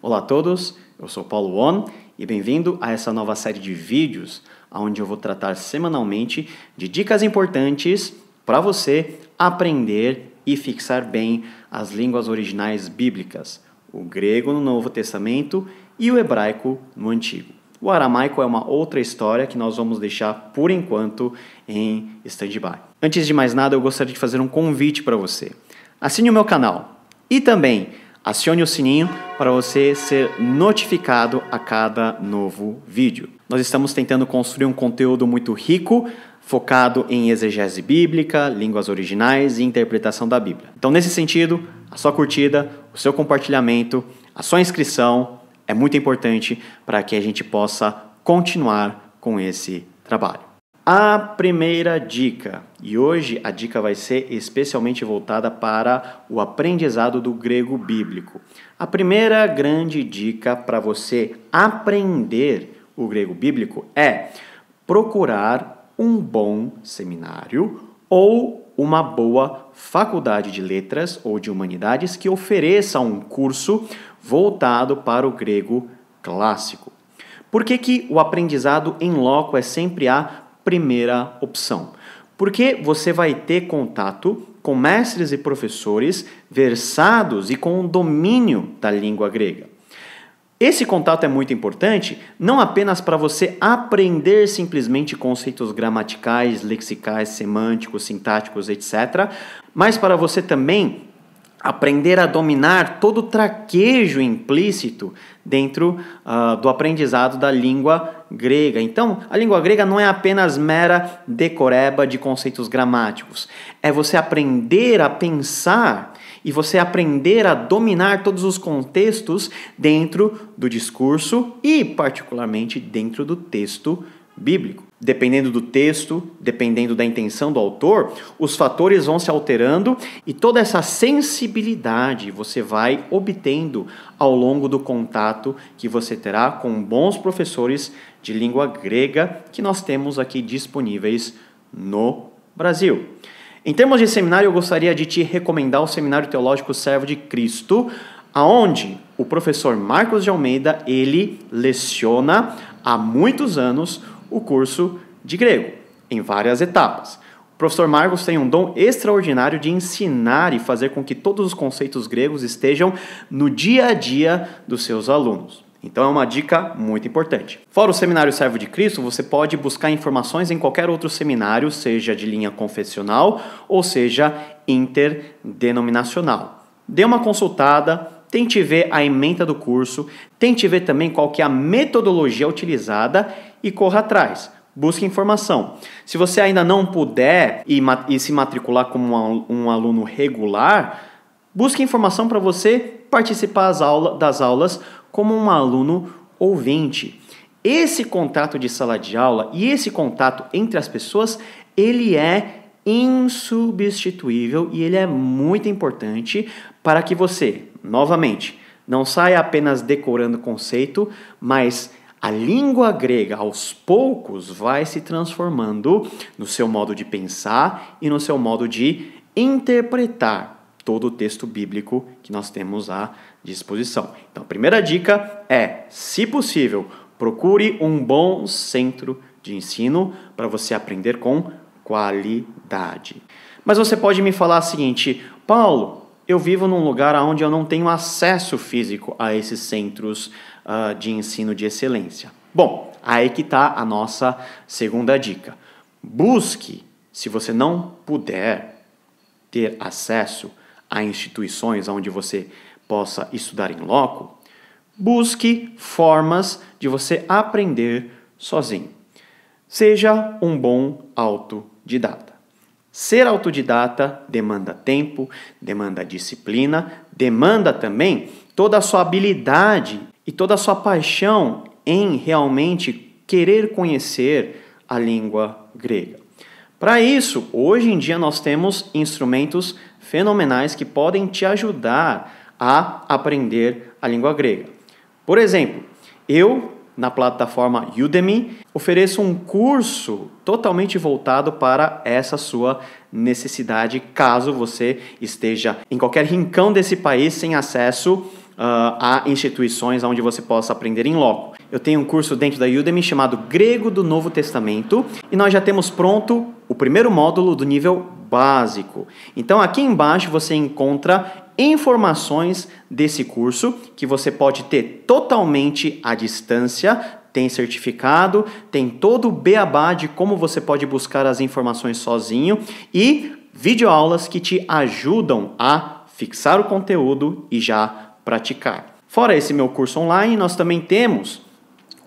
Olá a todos, eu sou Paulo On e bem-vindo a essa nova série de vídeos onde eu vou tratar semanalmente de dicas importantes para você aprender e fixar bem as línguas originais bíblicas, o grego no Novo Testamento e o hebraico no Antigo. O aramaico é uma outra história que nós vamos deixar por enquanto em stand-by. Antes de mais nada, eu gostaria de fazer um convite para você. Assine o meu canal e também Acione o sininho para você ser notificado a cada novo vídeo. Nós estamos tentando construir um conteúdo muito rico, focado em exegese bíblica, línguas originais e interpretação da Bíblia. Então, nesse sentido, a sua curtida, o seu compartilhamento, a sua inscrição é muito importante para que a gente possa continuar com esse trabalho. A primeira dica e hoje a dica vai ser especialmente voltada para o aprendizado do grego bíblico. A primeira grande dica para você aprender o grego bíblico é procurar um bom seminário ou uma boa faculdade de letras ou de humanidades que ofereça um curso voltado para o grego clássico. Por que, que o aprendizado em loco é sempre a primeira opção? porque você vai ter contato com mestres e professores versados e com um domínio da língua grega. Esse contato é muito importante, não apenas para você aprender simplesmente conceitos gramaticais, lexicais, semânticos, sintáticos, etc., mas para você também aprender a dominar todo o traquejo implícito dentro uh, do aprendizado da língua grega. Então, a língua grega não é apenas mera decoreba de conceitos gramáticos. É você aprender a pensar e você aprender a dominar todos os contextos dentro do discurso e, particularmente, dentro do texto bíblico. Dependendo do texto, dependendo da intenção do autor, os fatores vão se alterando e toda essa sensibilidade você vai obtendo ao longo do contato que você terá com bons professores de língua grega que nós temos aqui disponíveis no Brasil. Em termos de seminário, eu gostaria de te recomendar o Seminário Teológico Servo de Cristo, aonde o professor Marcos de Almeida, ele leciona há muitos anos o curso de grego, em várias etapas. O professor Marcos tem um dom extraordinário de ensinar e fazer com que todos os conceitos gregos estejam no dia a dia dos seus alunos. Então é uma dica muito importante. Fora o Seminário Servo de Cristo, você pode buscar informações em qualquer outro seminário, seja de linha confessional ou seja interdenominacional. Dê uma consultada, tente ver a ementa do curso, tente ver também qual que é a metodologia utilizada e corra atrás. Busque informação. Se você ainda não puder e, e se matricular como um aluno regular, busque informação para você participar das aulas como um aluno ouvinte. Esse contato de sala de aula e esse contato entre as pessoas, ele é insubstituível e ele é muito importante para que você, novamente, não saia apenas decorando conceito, mas a língua grega, aos poucos, vai se transformando no seu modo de pensar e no seu modo de interpretar todo o texto bíblico que nós temos à disposição. Então, a primeira dica é, se possível, procure um bom centro de ensino para você aprender com qualidade. Mas você pode me falar o seguinte, Paulo, eu vivo num lugar onde eu não tenho acesso físico a esses centros uh, de ensino de excelência. Bom, aí que está a nossa segunda dica. Busque, se você não puder ter acesso a instituições onde você possa estudar em loco, busque formas de você aprender sozinho. Seja um bom autodidata. Ser autodidata demanda tempo, demanda disciplina, demanda também toda a sua habilidade e toda a sua paixão em realmente querer conhecer a língua grega. Para isso, hoje em dia nós temos instrumentos fenomenais que podem te ajudar a aprender a língua grega. Por exemplo, eu na plataforma Udemy, ofereço um curso totalmente voltado para essa sua necessidade, caso você esteja em qualquer rincão desse país sem acesso Uh, a instituições onde você possa aprender em loco. Eu tenho um curso dentro da Udemy chamado Grego do Novo Testamento e nós já temos pronto o primeiro módulo do nível básico. Então aqui embaixo você encontra informações desse curso que você pode ter totalmente à distância. Tem certificado, tem todo o beabá de como você pode buscar as informações sozinho e videoaulas que te ajudam a fixar o conteúdo e já praticar. Fora esse meu curso online, nós também temos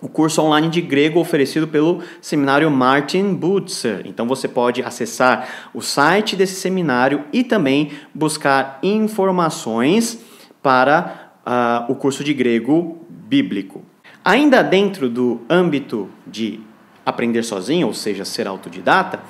o curso online de grego oferecido pelo seminário Martin Butzer. Então você pode acessar o site desse seminário e também buscar informações para uh, o curso de grego bíblico. Ainda dentro do âmbito de aprender sozinho, ou seja, ser autodidata,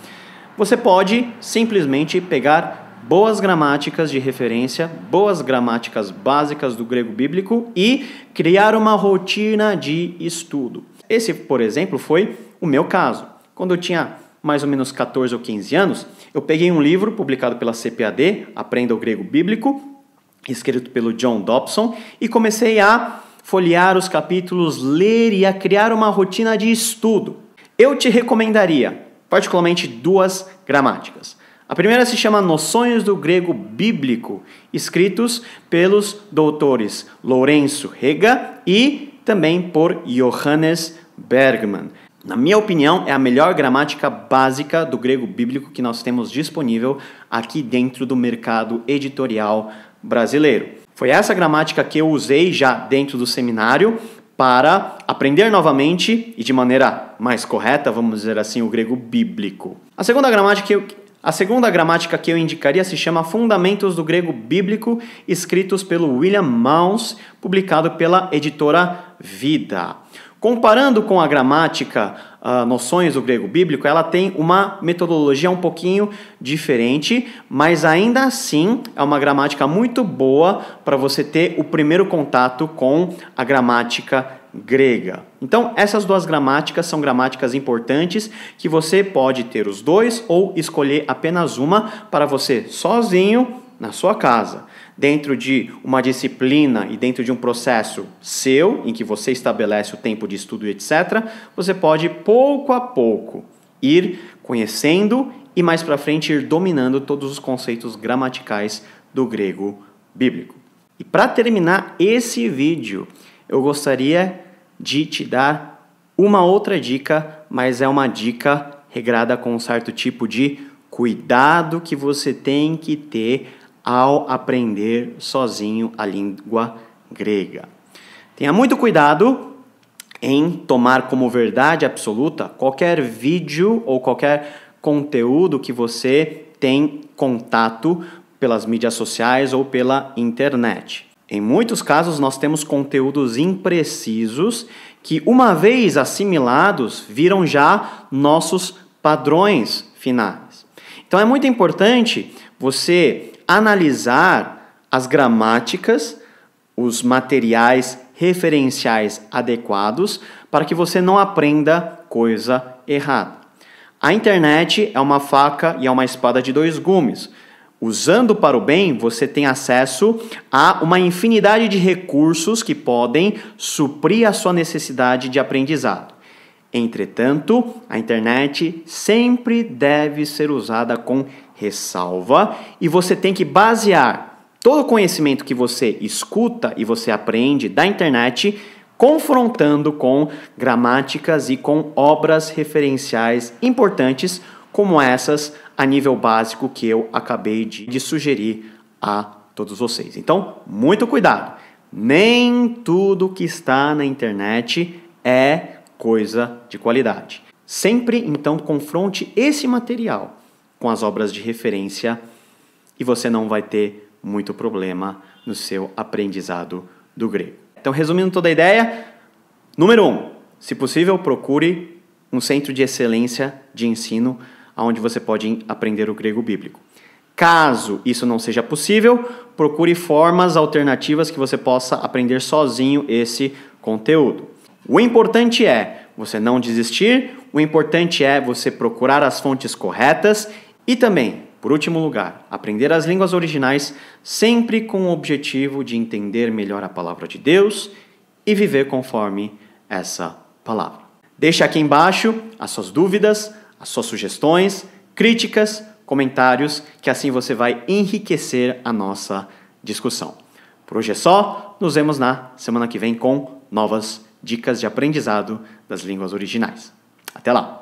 você pode simplesmente pegar boas gramáticas de referência, boas gramáticas básicas do grego bíblico e criar uma rotina de estudo. Esse, por exemplo, foi o meu caso. Quando eu tinha mais ou menos 14 ou 15 anos, eu peguei um livro publicado pela CPAD, Aprenda o Grego Bíblico, escrito pelo John Dobson, e comecei a folhear os capítulos, ler e a criar uma rotina de estudo. Eu te recomendaria, particularmente, duas gramáticas. A primeira se chama Noções do Grego Bíblico, escritos pelos doutores Lourenço Rega e também por Johannes Bergman. Na minha opinião, é a melhor gramática básica do grego bíblico que nós temos disponível aqui dentro do mercado editorial brasileiro. Foi essa gramática que eu usei já dentro do seminário para aprender novamente e de maneira mais correta, vamos dizer assim, o grego bíblico. A segunda gramática que a segunda gramática que eu indicaria se chama Fundamentos do Grego Bíblico, escritos pelo William Mounce, publicado pela editora Vida. Comparando com a gramática uh, Noções do Grego Bíblico, ela tem uma metodologia um pouquinho diferente, mas ainda assim é uma gramática muito boa para você ter o primeiro contato com a gramática grega. Então, essas duas gramáticas são gramáticas importantes que você pode ter os dois ou escolher apenas uma para você sozinho na sua casa, dentro de uma disciplina e dentro de um processo seu, em que você estabelece o tempo de estudo, etc., você pode pouco a pouco ir conhecendo e mais para frente ir dominando todos os conceitos gramaticais do grego bíblico. E para terminar esse vídeo, eu gostaria de te dar uma outra dica, mas é uma dica regrada com um certo tipo de cuidado que você tem que ter ao aprender sozinho a língua grega. Tenha muito cuidado em tomar como verdade absoluta qualquer vídeo ou qualquer conteúdo que você tem contato pelas mídias sociais ou pela internet. Em muitos casos, nós temos conteúdos imprecisos que, uma vez assimilados, viram já nossos padrões finais. Então, é muito importante você analisar as gramáticas, os materiais referenciais adequados, para que você não aprenda coisa errada. A internet é uma faca e é uma espada de dois gumes. Usando para o bem, você tem acesso a uma infinidade de recursos que podem suprir a sua necessidade de aprendizado. Entretanto, a internet sempre deve ser usada com ressalva e você tem que basear todo o conhecimento que você escuta e você aprende da internet confrontando com gramáticas e com obras referenciais importantes como essas a nível básico que eu acabei de, de sugerir a todos vocês. Então, muito cuidado! Nem tudo que está na internet é coisa de qualidade. Sempre então confronte esse material com as obras de referência e você não vai ter muito problema no seu aprendizado do grego. Então, resumindo toda a ideia, número um, se possível, procure um centro de excelência de ensino onde você pode aprender o grego bíblico. Caso isso não seja possível, procure formas alternativas que você possa aprender sozinho esse conteúdo. O importante é você não desistir, o importante é você procurar as fontes corretas e também, por último lugar, aprender as línguas originais sempre com o objetivo de entender melhor a palavra de Deus e viver conforme essa palavra. Deixe aqui embaixo as suas dúvidas, as suas sugestões, críticas, comentários, que assim você vai enriquecer a nossa discussão. Por hoje é só, nos vemos na semana que vem com novas dicas de aprendizado das línguas originais. Até lá!